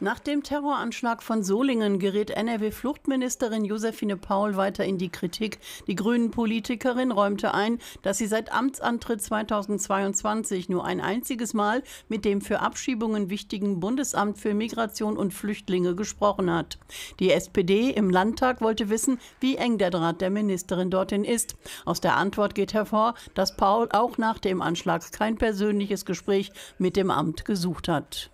Nach dem Terroranschlag von Solingen gerät NRW-Fluchtministerin Josephine Paul weiter in die Kritik. Die Grünen-Politikerin räumte ein, dass sie seit Amtsantritt 2022 nur ein einziges Mal mit dem für Abschiebungen wichtigen Bundesamt für Migration und Flüchtlinge gesprochen hat. Die SPD im Landtag wollte wissen, wie eng der Draht der Ministerin dorthin ist. Aus der Antwort geht hervor, dass Paul auch nach dem Anschlag kein persönliches Gespräch mit dem Amt gesucht hat.